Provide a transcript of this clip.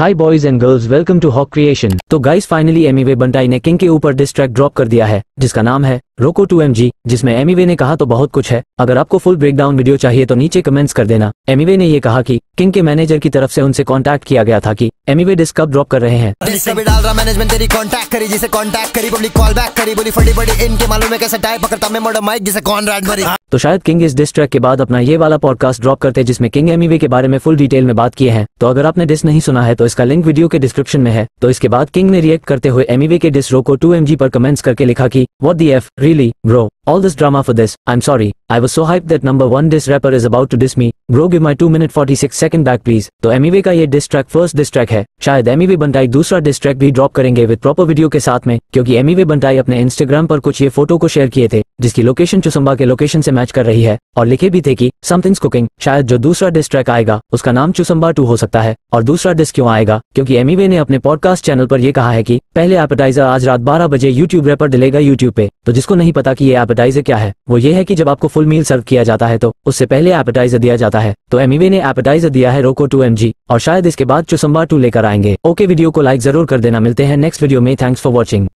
Hi boys and girls welcome to hawk creation तो guys finally एमी वे बंटाई ने किंग के ऊपर दिस ट्रैक ड्रॉप कर दिया है जिसका नाम है रोको टू एम जी जिसमें एमी वे ने कहा तो बहुत कुछ है अगर आपको फुल ब्रेकडाउन वीडियो चाहिए तो नीचे कमेंट्स कर देना एमी वे ने ये कहा कि किंग के मैनेजर की तरफ से उनसे कांटेक्ट किया गया था कि एमी वे डिस्क कब ड्रॉप कर रहे हैं डाल रहा मैनेजमेंट तेरी कांटेक्ट करी जिसे कांटेक्ट करी कॉल बैक करी बोली फटी इनके मालूम है कैसे टाइप पकड़ता मैं माइक जिसे तो शायद किंग इस डिस ट्रैक के बाद अपना ये वाला पॉडकास्ट ड्रॉप करते जिसमें किंग एमवे e के बारे में फुल डिटेल में बात किए हैं तो अगर आपने डिस नहीं सुना है तो इसका लिंक वीडियो के डिस्क्रिप्शन में है तो इसके बाद किंग ने रिएक्ट करते हुए एमीवे e के डिस रो को टू एम पर कमेंट्स करके लिखा की what the F really bro All this drama for this, I'm sorry. I was so hyped that number one diss rapper is about to diss bro give my two minute forty six second back please तो Emiway e का ये diss track first diss track है शायद एमईवे बंटाई दूसरा diss track भी drop करेंगे with proper video के साथ में क्योंकि एमईवे बंटाई अपने इंस्टाग्राम पर कुछ ये फोटो को शेयर किए थे जिसकी लोकेशन चुसुम्बा के लोकेशन से मैच कर रही है और लिखे भी थे कि समथिंग्स कुकिंग शायद जो दूसरा डिस्क ट्रैक आएगा उसका नाम चुसुम्बा टू हो सकता है और दूसरा डिस्क क्यों आएगा क्योंकि एमीवे ने अपने पॉडकास्ट चैनल पर यह कहा है कि पहले एपेटाइजर आज रात बारह बजे यूट्यूब रेपर डिलेगा यूट्यूब पे तो जिसको नहीं पता की ये एपेटाइजर क्या है वो ये है की जब आपको फुल मील सर्व किया जाता है तो उससे पहले एपेटाइजर दिया जाता है तो एमीवे ने एपेटाइजर दिया है रोको टू एम और शायद इसके बाद चुसुम्बा टू लेकर आएंगे ओके वीडियो को लाइक जरूर कर देना मिलते हैं नेक्स्ट वीडियो में थैंक्स फॉर वॉचिंग